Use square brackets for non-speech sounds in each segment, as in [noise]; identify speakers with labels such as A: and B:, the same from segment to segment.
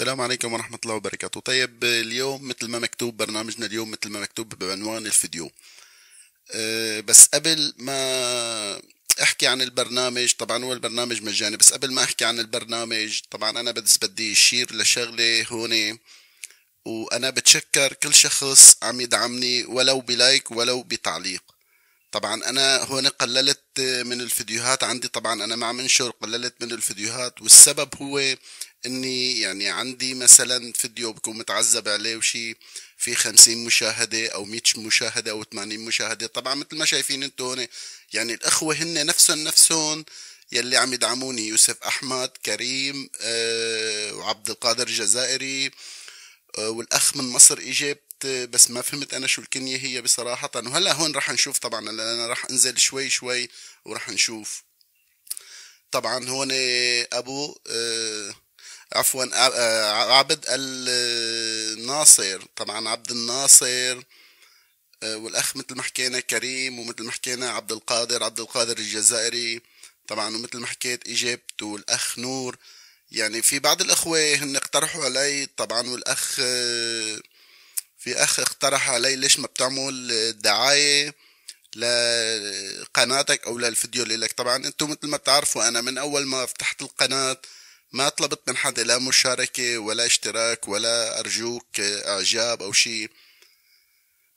A: السلام عليكم ورحمة الله وبركاته طيب اليوم مثل ما مكتوب برنامجنا اليوم مثل ما مكتوب بعنوان الفيديو أه، بس قبل ما احكي عن البرنامج طبعا هو البرنامج مجاني بس قبل ما احكي عن البرنامج طبعا انا بس بدي اشير لشغلة هون وانا بتشكر كل شخص عم يدعمني ولو بلايك ولو بتعليق طبعا انا هون قللت من الفيديوهات عندي طبعا انا ما عم انشر قللت من الفيديوهات والسبب هو اني يعني عندي مثلا فيديو بكون متعذب عليه وشي في 50 مشاهدة او 100 مشاهدة او 80 مشاهدة طبعا مثل ما شايفين انتم هون يعني الاخوة هن نفسهم نفسهم يلي عم يدعموني يوسف احمد كريم أه وعبد القادر الجزائري أه والاخ من مصر ايجيبت بس ما فهمت انا شو الكنيه هي بصراحه وهلا هون رح نشوف طبعا انا رح انزل شوي شوي ورح نشوف طبعا هون ابو آه عفوا آه، آه، عبد الناصر طبعا عبد الناصر آه، والاخ مثل ما حكينا كريم ومثل ما حكينا عبد القادر عبد القادر الجزائري طبعا ومثل ما حكيت ايجيبت والاخ نور يعني في بعض الاخوه هن اقترحوا علي طبعا والاخ في اخ اقترح علي ليش ما بتعمل دعايه لقناتك او للفيديو اللي لك طبعا انتم مثل ما بتعرفوا انا من اول ما فتحت القناه ما طلبت من حدا لا مشاركة ولا اشتراك ولا أرجوك إعجاب أو شيء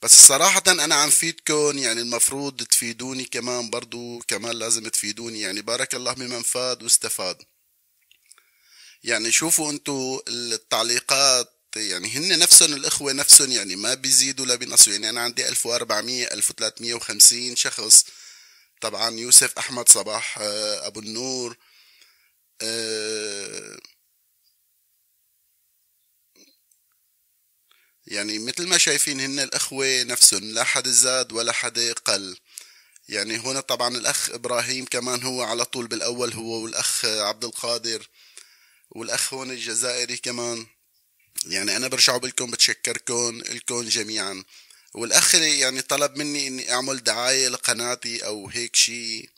A: بس الصراحة أنا عم فيدكن يعني المفروض تفيدوني كمان برضو كمان لازم تفيدوني يعني بارك الله بمن فاد واستفاد يعني شوفوا انتو التعليقات يعني هن نفسهم الإخوة نفسهم يعني ما بيزيدوا لا بينقصوا يعني أنا عندي 1400 1350 شخص طبعا يوسف أحمد صباح آه، أبو النور آه، يعني مثل ما شايفين هن الأخوة نفسهم لا حد زاد ولا حد قل يعني هنا طبعا الأخ إبراهيم كمان هو على طول بالأول هو والأخ عبد القادر والأخ هون الجزائري كمان يعني أنا برجع بقول بتشكركم لكم جميعا والأخ يعني طلب مني إني أعمل دعاية لقناتي أو هيك شيء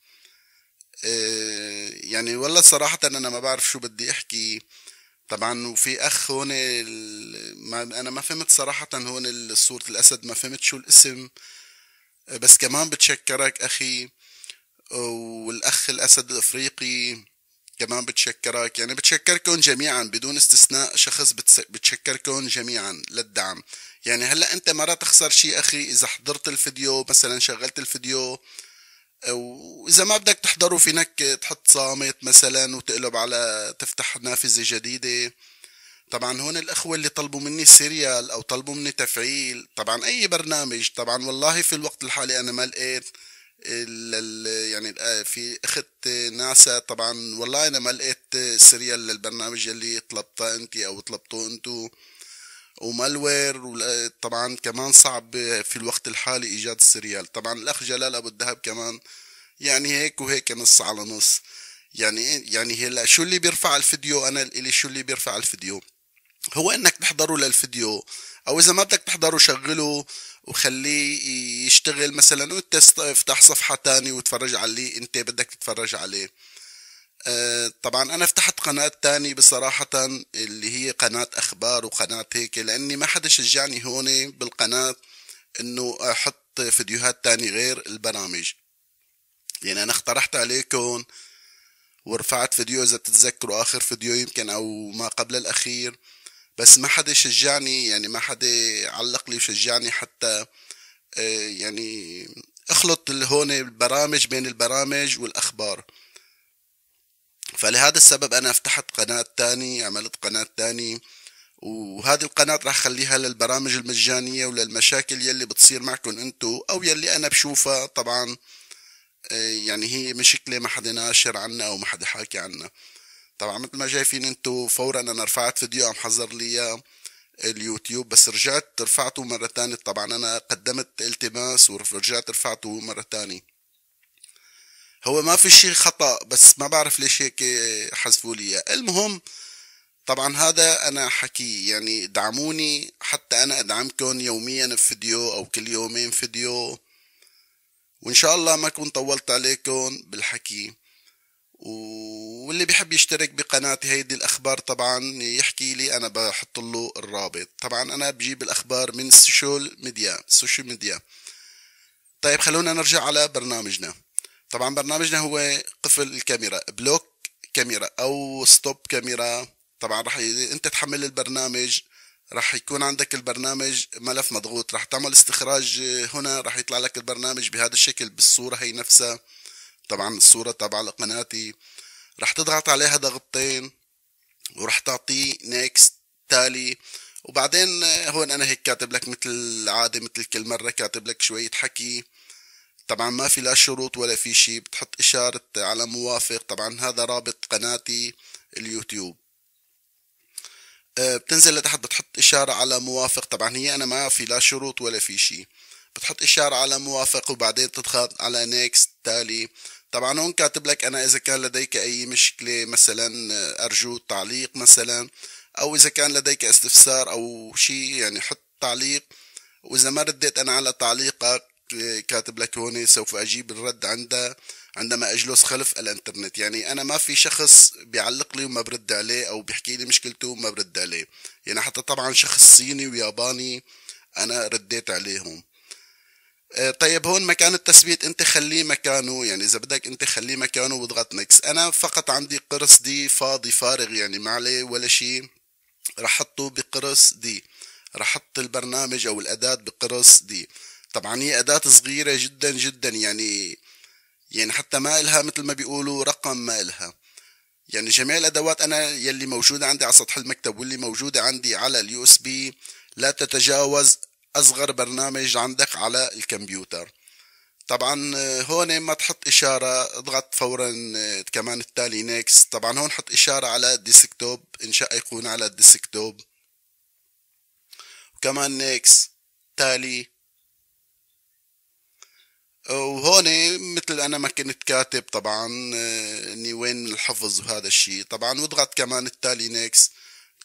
A: آه، يعني والله صراحة أنا ما بعرف شو بدي أحكي طبعا وفي أخ هون ما أنا ما فهمت صراحة هون صورة الأسد ما فهمت شو الاسم آه، بس كمان بتشكرك أخي والأخ الأسد الأفريقي كمان بتشكرك يعني بتشكركم جميعا بدون استثناء شخص بتشكركم جميعا للدعم يعني هلا انت ما راح تخسر شيء اخي اذا حضرت الفيديو مثلا شغلت الفيديو واذا ما بدك تحضره فينك تحط صامت مثلا وتقلب على تفتح نافذه جديده طبعا هون الاخوه اللي طلبوا مني سيريال او طلبوا مني تفعيل طبعا اي برنامج طبعا والله في الوقت الحالي انا ما لقيت يعني آه، في اخت ناسا طبعا والله انا ما لقيت سيريال للبرنامج اللي طلبته انت او طلبته انتو ومالوير طبعا كمان صعب في الوقت الحالي ايجاد السيريال طبعا الاخ جلال ابو الذهب كمان يعني هيك وهيك نص على نص يعني إيه؟ يعني هلا شو اللي بيرفع الفيديو انا الي شو اللي بيرفع الفيديو هو انك تحضره للفيديو او اذا ما بدك تحضره شغله وخليه يشتغل مثلا وانت افتح صفحه تانية وتفرج على اللي انت بدك تتفرج عليه آه، طبعا انا فتحت قناة تاني بصراحة اللي هي قناة اخبار وقناة هيك لاني ما حدا شجعني هون بالقناة انه احط فيديوهات تاني غير البرامج يعني انا اقترحت عليكم ورفعت فيديو اذا بتتذكروا اخر فيديو يمكن او ما قبل الاخير بس ما حدا شجعني يعني ما حدا علق لي وشجعني حتى آه، يعني اخلط هون البرامج بين البرامج والاخبار فلهذا السبب انا فتحت قناة تاني عملت قناة تاني وهذه القناة راح خليها للبرامج المجانية وللمشاكل يلي بتصير معكم انتو او يلي انا بشوفها طبعا آه، يعني هي مشكلة ما حدا ناشر عنها او ما حدا حاكي عنها طبعا مثل ما شايفين انتو فورا انا رفعت فيديو عم حذر لي اياه اليوتيوب بس رجعت رفعته مرة تانية طبعا أنا قدمت التماس ورجعت رفعته مرة تانية هو ما في شيء خطأ بس ما بعرف ليش هيك حذفوا لي إياه المهم طبعا هذا أنا حكي يعني دعموني حتى أنا أدعمكم يوميا بفيديو أو كل يومين فيديو وإن شاء الله ما أكون طولت عليكم بالحكي واللي بيحب يشترك بقناتي هيدي الاخبار طبعا يحكي لي انا بحط له الرابط طبعا انا بجيب الاخبار من السوشيال ميديا السوشيال ميديا طيب خلونا نرجع على برنامجنا طبعا برنامجنا هو قفل الكاميرا بلوك كاميرا او ستوب كاميرا طبعا راح ي... انت تحمل البرنامج راح يكون عندك البرنامج ملف مضغوط راح تعمل استخراج هنا راح يطلع لك البرنامج بهذا الشكل بالصورة هي نفسها طبعا الصورة تبع لقناتي رح تضغط عليها ضغطتين ورح تعطيه نيكست تالي وبعدين هون انا هيك كاتب لك مثل العادة مثل كل مرة كاتب لك شوية حكي طبعا ما في لا شروط ولا في شي بتحط اشارة على موافق طبعا هذا رابط قناتي اليوتيوب أه، بتنزل لتحت بتحط إشارة على موافق طبعا هي أنا ما في لا شروط ولا في شي بتحط إشارة على موافق وبعدين تضغط على نيكست تالي طبعا هون كاتب لك انا اذا كان لديك اي مشكله مثلا ارجو تعليق مثلا او اذا كان لديك استفسار او شيء يعني حط تعليق واذا ما رديت انا على تعليقك كاتب لك هون سوف اجيب الرد عند عندما اجلس خلف الانترنت يعني انا ما في شخص بيعلق لي وما برد عليه او بيحكي لي مشكلته وما برد عليه يعني حتى طبعا شخص صيني وياباني انا رديت عليهم آه، طيب هون مكان التثبيت انت خليه مكانه يعني اذا بدك انت خليه مكانه واضغط نكس انا فقط عندي قرص دي فاضي فارغ يعني ما عليه ولا شيء رح احطه بقرص دي رح احط البرنامج او الاداة بقرص دي طبعا هي اداة صغيرة جدا جدا يعني يعني حتى ما إلها مثل ما بيقولوا رقم ما إلها يعني جميع الادوات انا يلي موجودة عندي على سطح المكتب واللي موجودة عندي على اليو اس بي لا تتجاوز اصغر برنامج عندك على الكمبيوتر طبعا آه، هون ما تحط اشاره اضغط فورا آه، كمان التالي نيكس طبعا هون حط اشاره على الديسكتوب انشاء ايقونه على الديسكتوب وكمان نيكس تالي وهون مثل انا ما كنت كاتب طبعا آه، اني وين الحفظ وهذا الشيء طبعا واضغط كمان التالي نيكس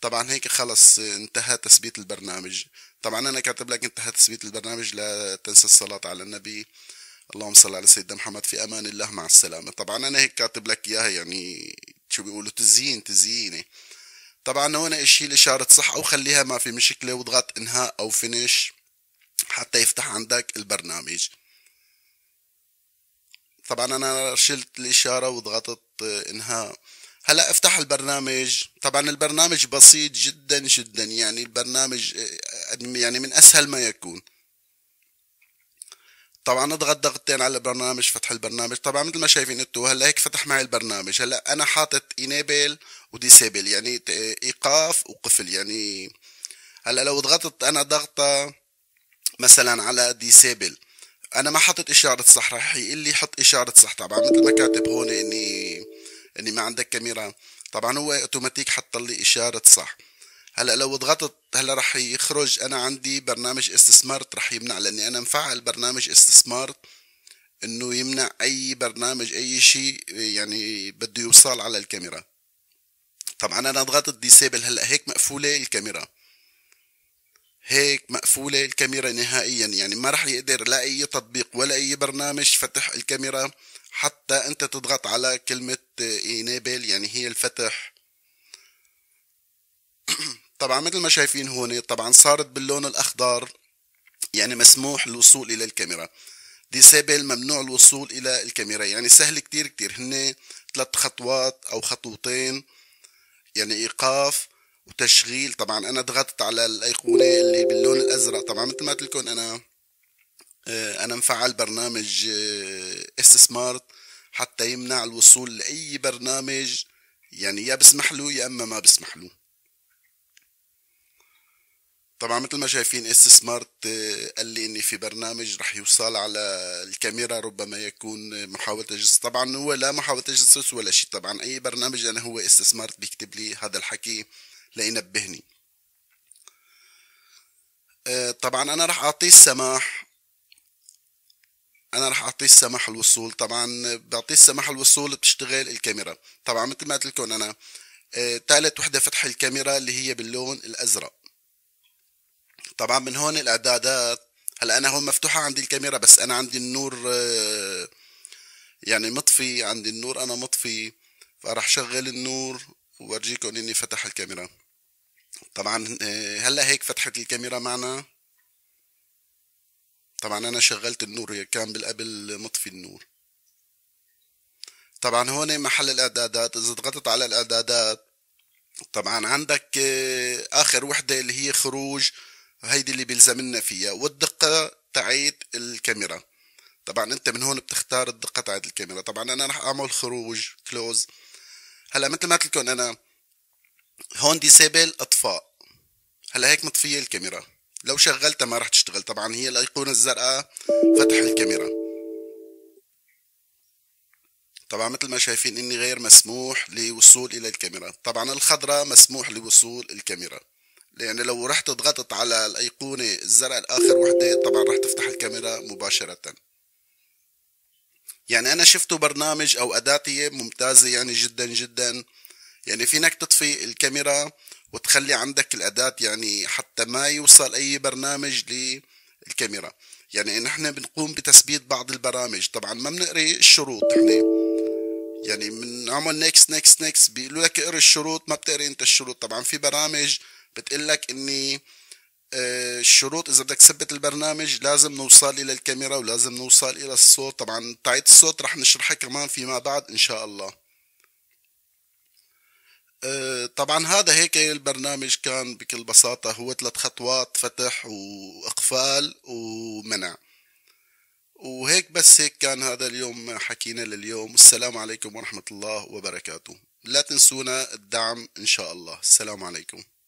A: طبعا هيك خلص انتهى تثبيت البرنامج طبعا انا كاتب لك انتهى تثبيت البرنامج لا تنسى الصلاه على النبي اللهم صل على سيدنا محمد في امان الله مع السلامه طبعا انا هيك كاتب لك اياها يعني شو بيقولوا تزيين تزيينه طبعا هون اشيل اشاره صح او خليها ما في مشكله واضغط انهاء او فينيش حتى يفتح عندك البرنامج طبعا انا شلت الاشاره وضغطت انهاء هلا افتح البرنامج طبعا البرنامج بسيط جدا جدا يعني البرنامج آه، يعني من اسهل ما يكون طبعا اضغط ضغطتين على البرنامج فتح البرنامج طبعا مثل ما شايفين انتم هلا هيك فتح معي البرنامج هلا انا حاطط انيبل وديسيبل يعني ايقاف وقفل يعني هلا لو ضغطت انا ضغطه مثلا على ديسيبل انا ما حطيت اشاره صح راح يقول لي حط اشاره صح طبعا مثل ما كاتب هون اني اني يعني ما عندك كاميرا طبعا هو اوتوماتيك حط لي اشاره صح هلا لو ضغطت هلا رح يخرج انا عندي برنامج استثمارت رح يمنع لاني انا مفعل برنامج استثمارت انه يمنع اي برنامج اي شيء يعني بده يوصل على الكاميرا طبعا انا ضغطت ديسيبل هلا هيك مقفوله الكاميرا هيك مقفولة الكاميرا نهائيا يعني ما رح يقدر لا أي تطبيق ولا أي برنامج فتح الكاميرا حتى أنت تضغط على كلمة enable يعني هي الفتح [clears throat] طبعا مثل ما شايفين هون طبعا صارت باللون الأخضر يعني مسموح الوصول إلى الكاميرا ديسيبل ممنوع الوصول إلى الكاميرا يعني سهل كتير كتير هن ثلاث خطوات أو خطوتين يعني إيقاف وتشغيل طبعا انا ضغطت على الايقونه اللي باللون الازرق طبعا مثل ما قلت لكم انا آه، انا مفعل برنامج آه، اس سمارت حتى يمنع الوصول لاي برنامج يعني يا بسمح له يا اما ما بسمح له طبعا مثل ما شايفين اس سمارت آه، قال لي اني في برنامج رح يوصل على الكاميرا ربما يكون محاولة تجسس طبعا هو لا محاولة تجسس ولا شيء طبعا اي برنامج انا هو اس سمارت بيكتب لي هذا الحكي لينبهني آه، طبعا انا راح اعطيه السماح انا راح اعطيه السماح الوصول طبعا بعطيه السماح الوصول بتشتغل الكاميرا طبعا مثل ما قلت لكم انا ثالث آه، وحده فتح الكاميرا اللي هي باللون الازرق طبعا من هون الاعدادات هلا انا هون مفتوحه عندي الكاميرا بس انا عندي النور آه، يعني مطفي عندي النور انا مطفي فراح شغل النور وورجيكم اني فتح الكاميرا طبعا آه، هلا هيك فتحت الكاميرا معنا طبعا انا شغلت النور كان بالقبل مطفي النور طبعا هون محل الاعدادات اذا ضغطت على الاعدادات طبعا عندك آه، اخر وحده اللي هي خروج هيدي اللي بيلزمنا فيها والدقه تاعت الكاميرا طبعا انت من هون بتختار الدقه تاعت الكاميرا طبعا انا راح اعمل خروج كلوز هلا مثل ما قلت لكم انا هون ديسيبل اطفاء هلا هيك مطفيه الكاميرا لو شغلتها ما رح تشتغل طبعا هي الايقونه الزرقاء فتح الكاميرا طبعا مثل ما شايفين اني غير مسموح للوصول الى الكاميرا طبعا الخضراء مسموح لوصول الكاميرا يعني لو رحت ضغطت على الايقونه الزرقاء الاخر وحده طبعا رح تفتح الكاميرا مباشره يعني انا شفته برنامج او اداتيه ممتازه يعني جدا جدا يعني فينك تطفي الكاميرا وتخلي عندك الأداة يعني حتى ما يوصل أي برنامج للكاميرا يعني نحن بنقوم بتثبيت بعض البرامج طبعا ما بنقري الشروط نحن يعني بنعمل نيكس نيكس نيكس بيقولوا لك اقري الشروط ما بتقري انت الشروط طبعا في برامج بتقول لك اني آه، الشروط اذا بدك تثبت البرنامج لازم نوصل الى الكاميرا ولازم نوصل الى الصوت طبعا تعيد الصوت رح نشرحها كمان فيما بعد ان شاء الله آه، طبعا هذا هيك البرنامج كان بكل بساطة هو ثلاث خطوات فتح وإقفال ومنع وهيك بس هيك كان هذا اليوم حكينا لليوم والسلام عليكم ورحمة الله وبركاته لا تنسونا الدعم إن شاء الله السلام عليكم